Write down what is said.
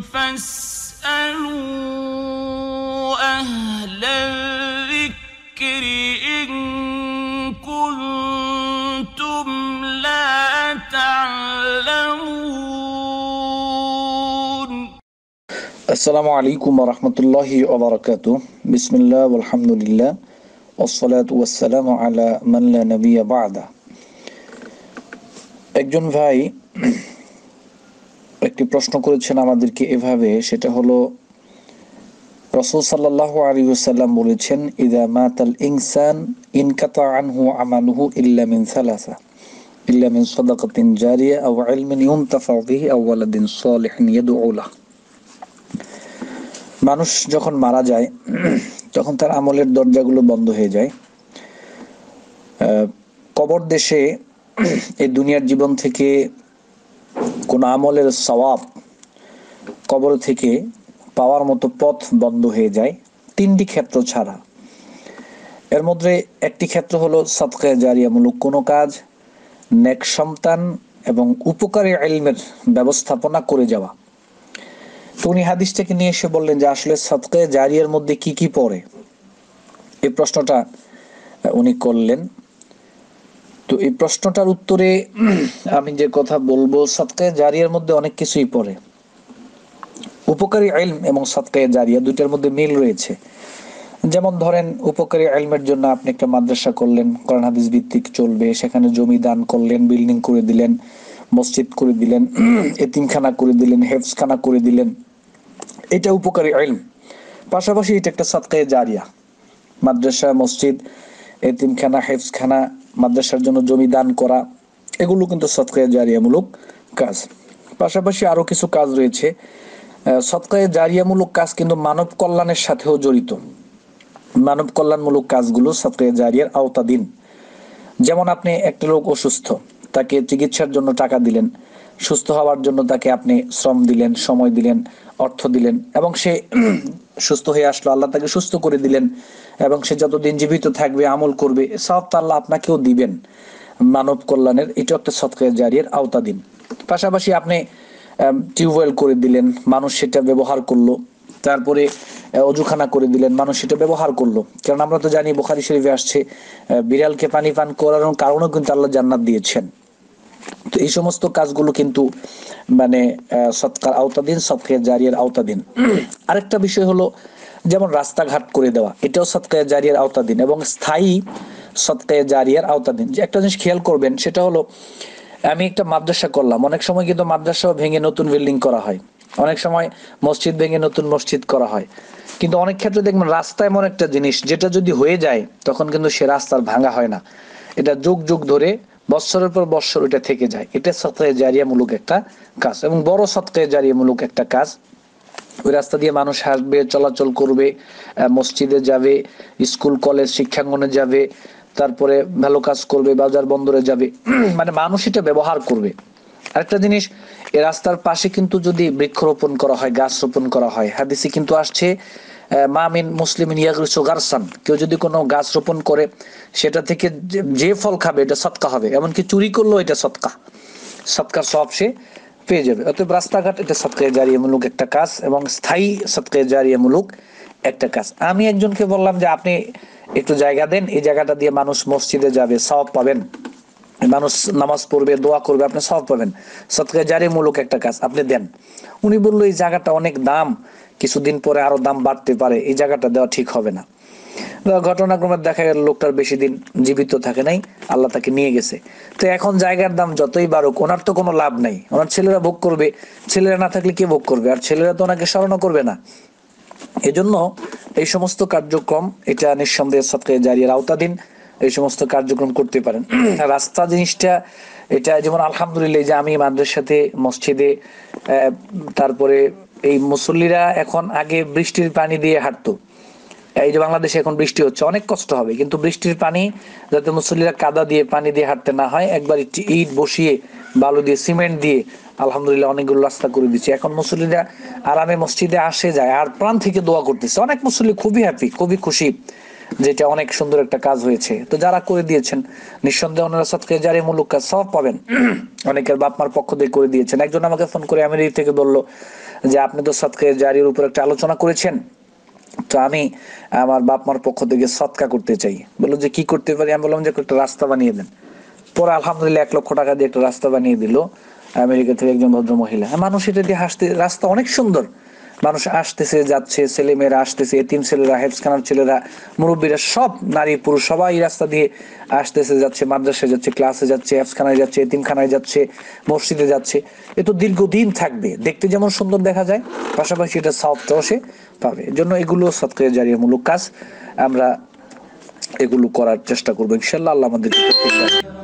فاسألوا أهل الذكر إن كنتم لا تعلمون السلام عليكم ورحمة الله وبركاته بسم الله والحمد لله والصلاة والسلام على من لا نبي بعده একজন ভাই একটি প্রশ্ন করেছেন আমাদেরকে এভাবে সেটা হলো রসুল সাল্লাহ আলী সাল্লাম বলেছেন ইদা মাতাল ইনসান ইনকাতা আনহু আমানহু ইল্লা মিন সালাসা ইল্লা মিন জারিয়া আও ইলমিন ইউনতাফা বিহি আও ওয়ালাদিন মানুষ যখন মারা যায় তখন তার আমলের দরজাগুলো বন্ধ হয়ে যায় কবর দেশে এই দুনিয়ার জীবন থেকে কোন আমলের সওয়াব কবর থেকে পাওয়ার মতো পথ বন্ধ হয়ে যায় তিনটি ক্ষেত্র ছাড়া এর মধ্যে একটি ক্ষেত্র হলো সৎকায় জারিয়ামূলক কোনো কাজ নেক সন্তান এবং উপকারী এলমের ব্যবস্থাপনা করে যাওয়া তো উনি হাদিসটাকে নিয়ে এসে বললেন যে আসলে সৎকায় জারিয়ার মধ্যে কি কি পড়ে এই প্রশ্নটা উনি করলেন তো এই প্রশ্নটার উত্তরে আমি যে কথা বলবো সাতকায় জারিয়ার মধ্যে অনেক কিছুই পড়ে উপকারী আইল এবং সাতকায় জারিয়া দুইটার মধ্যে মিল রয়েছে যেমন ধরেন উপকারী আইলমের জন্য আপনি একটা মাদ্রাসা করলেন কোরআন হাদিস ভিত্তিক চলবে সেখানে জমি দান করলেন বিল্ডিং করে দিলেন মসজিদ করে দিলেন এতিমখানা করে দিলেন হেফসখানা করে দিলেন এটা উপকারী আইল পাশাপাশি এটা একটা সাতকায় জারিয়া মাদ্রাসা মসজিদ এতিমখানা হেফসখানা মাদ্রাসার জন্য জমি দান করা এগুলো কিন্তু সৎকায় জারিয়ামূলক কাজ পাশাপাশি আরও কিছু কাজ রয়েছে সৎকায় জারিয়ামূলক কাজ কিন্তু মানব কল্যাণের সাথেও জড়িত মানব কল্যাণমূলক কাজগুলো সৎকায় জারিয়ার আওতাধীন যেমন আপনি একটা লোক অসুস্থ তাকে চিকিৎসার জন্য টাকা দিলেন সুস্থ হওয়ার জন্য তাকে আপনি শ্রম দিলেন সময় দিলেন অর্থ দিলেন এবং সে সুস্থ হয়ে আসলো আল্লাহ তাকে সুস্থ করে দিলেন এবং সে যতদিন জীবিত থাকবে আমল করবে সব তো আল্লাহ আপনাকেও দিবেন মানব কল্যাণের এটা একটা সৎকার জারিয়ার আওতাধীন পাশাপাশি আপনি টিউবওয়েল করে দিলেন মানুষ সেটা ব্যবহার করলো তারপরে অজুখানা করে দিলেন মানুষ সেটা ব্যবহার করলো কারণ আমরা তো জানি বোখারি শরীফে আসছে বিড়ালকে পানি পান করানোর কারণও কিন্তু আল্লাহ জান্নাত দিয়েছেন তো এই সমস্ত কাজগুলো কিন্তু মানে সৎকার আওতাধীন সৎকে জারিয়ার আওতাধীন আরেকটা বিষয় হলো যেমন রাস্তাঘাট করে দেওয়া এটাও সৎকায় জারিয়ার আওতাধীন এবং স্থায়ী সৎকায় জারিয়ার আওতাধীন যে একটা জিনিস খেয়াল করবেন সেটা হলো আমি একটা মাদ্রাসা করলাম অনেক সময় কিন্তু মাদ্রাসাও ভেঙে নতুন বিল্ডিং করা হয় অনেক সময় মসজিদ ভেঙে নতুন মসজিদ করা হয় কিন্তু অনেক ক্ষেত্রে দেখবেন রাস্তা এমন একটা জিনিস যেটা যদি হয়ে যায় তখন কিন্তু সে রাস্তার ভাঙা হয় না এটা যুগ যুগ ধরে বৎসরের পর বৎসর ওইটা থেকে যায় এটা সৎকায় জারিয়ামূলক একটা কাজ এবং বড় সৎকায় জারিয়ামূলক একটা কাজ ওই রাস্তা দিয়ে মানুষ হাসবে চলাচল করবে মসজিদে যাবে স্কুল কলেজ শিক্ষাঙ্গনে যাবে তারপরে ভালো কাজ করবে বাজার বন্দরে যাবে মানে মানুষ এটা ব্যবহার করবে আরেকটা জিনিস এ রাস্তার পাশে কিন্তু যদি বৃক্ষরোপণ করা হয় গাছ রোপণ করা হয় হাদিসে কিন্তু আসছে মামিন মুসলিম ইয়াগরিসু কেউ যদি কোনো গাছ রোপণ করে সেটা থেকে যে ফল খাবে এটা সৎকা হবে এমনকি চুরি করলেও এটা সৎকা সৎকার সব সে পেয়ে যাবে অতএব রাস্তাঘাট এটা সৎকায় জারিয়ামূলক একটা কাজ এবং স্থায়ী সৎকায় জারিয়ামূলক একটা কাজ আমি একজনকে বললাম যে আপনি একটু জায়গা দেন এই জায়গাটা দিয়ে মানুষ মসজিদে যাবে সব পাবেন মানুষ নামাজ পড়বে দোয়া করবে আপনি সব পাবেন সৎকার জারি মূলক একটা কাজ আপনি দেন উনি বললো এই জায়গাটা অনেক দাম কিছুদিন পরে আরো দাম বাড়তে পারে এই জায়গাটা দেওয়া ঠিক হবে না ঘটনাক্রমে দেখা গেল লোকটার বেশি দিন জীবিত থাকে নাই আল্লাহ তাকে নিয়ে গেছে তো এখন জায়গার দাম যতই বাড়ুক ওনার তো কোনো লাভ নাই ওনার ছেলেরা ভোগ করবে ছেলেরা না থাকলে কে ভোগ করবে আর ছেলেরা তো ওনাকে স্মরণ করবে না এজন্য এই সমস্ত কার্যক্রম এটা নিঃসন্দেহে সৎকে জারিয়ে আওতাধীন এই সমস্ত কার্যক্রম করতে পারেন রাস্তা জিনিসটা এটা যেমন আলহামদুলিল্লাহ যে আমি মাদ্রাসাতে মসজিদে তারপরে এই মুসল্লিরা এখন আগে বৃষ্টির পানি দিয়ে হাঁটতো এই যে বাংলাদেশে এখন বৃষ্টি হচ্ছে অনেক কষ্ট হবে কিন্তু বৃষ্টির পানি যাতে মুসল্লিরা কাদা দিয়ে পানি দিয়ে হাঁটতে না হয় একবার ইট বসিয়ে বালু দিয়ে সিমেন্ট দিয়ে আলহামদুলিল্লাহ অনেকগুলো রাস্তা করে দিচ্ছে এখন মুসল্লিরা আরামে মসজিদে আসে যায় আর প্রাণ থেকে দোয়া করতেছে অনেক মুসল্লি খুবই হ্যাপি খুবই খুশি যেটা অনেক সুন্দর একটা কাজ হয়েছে তো যারা করে দিয়েছেন নিঃসন্দেহে ওনারা সৎকে জারি মূলক কাজ সব পাবেন অনেকের বাপ মার পক্ষ থেকে করে দিয়েছেন একজন আমাকে ফোন করে আমেরিকা থেকে বলল যে আপনি তো সৎকে জারির উপর একটা আলোচনা করেছেন তো আমি আমার বাপ মার পক্ষ থেকে সৎকা করতে চাই বললো যে কি করতে পারি আমি বললাম যে একটা রাস্তা বানিয়ে দেন পরে আলহামদুলিল্লাহ এক লক্ষ টাকা দিয়ে একটা রাস্তা বানিয়ে দিল আমেরিকা থেকে একজন ভদ্র মহিলা মানুষ এটা দিয়ে হাসতে রাস্তা অনেক সুন্দর মানুষ আসতেছে যাচ্ছে ছেলেমেয়েরা আসতেছে এতিম ছেলেরা হেফসখানার ছেলেরা মুরব্বীরা সব নারী পুরুষ সবাই রাস্তা দিয়ে আসতেছে যাচ্ছে মাদ্রাসায় যাচ্ছে ক্লাসে যাচ্ছে হেফসখানায় যাচ্ছে এতিমখানায় যাচ্ছে মসজিদে যাচ্ছে এ তো দীর্ঘদিন থাকবে দেখতে যেমন সুন্দর দেখা যায় পাশাপাশি এটা সফটও সে পাবে জন্য এগুলো সৎকারে জারিয়ামূলক কাজ আমরা এগুলো করার চেষ্টা করবো ইনশাল্লাহ আল্লাহ আমাদের